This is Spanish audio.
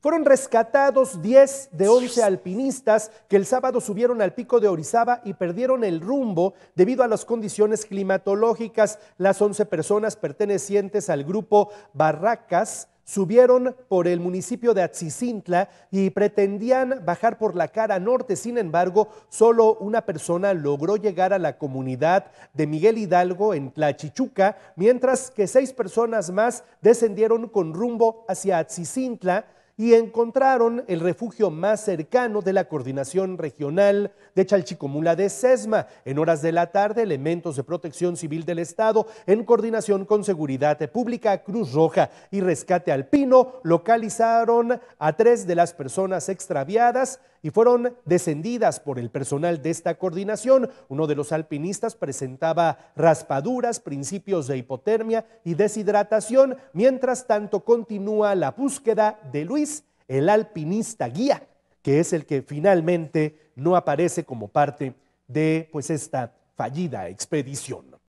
Fueron rescatados 10 de 11 alpinistas que el sábado subieron al pico de Orizaba y perdieron el rumbo debido a las condiciones climatológicas. Las 11 personas pertenecientes al grupo Barracas subieron por el municipio de Atzicintla y pretendían bajar por la cara norte. Sin embargo, solo una persona logró llegar a la comunidad de Miguel Hidalgo en Tlachichuca, mientras que seis personas más descendieron con rumbo hacia Atzicintla y encontraron el refugio más cercano de la Coordinación Regional de Chalchicomula de Sesma. En horas de la tarde, elementos de protección civil del Estado, en coordinación con Seguridad Pública, Cruz Roja y Rescate Alpino, localizaron a tres de las personas extraviadas y fueron descendidas por el personal de esta coordinación. Uno de los alpinistas presentaba raspaduras, principios de hipotermia y deshidratación. Mientras tanto, continúa la búsqueda de Luis, el alpinista guía, que es el que finalmente no aparece como parte de pues esta fallida expedición.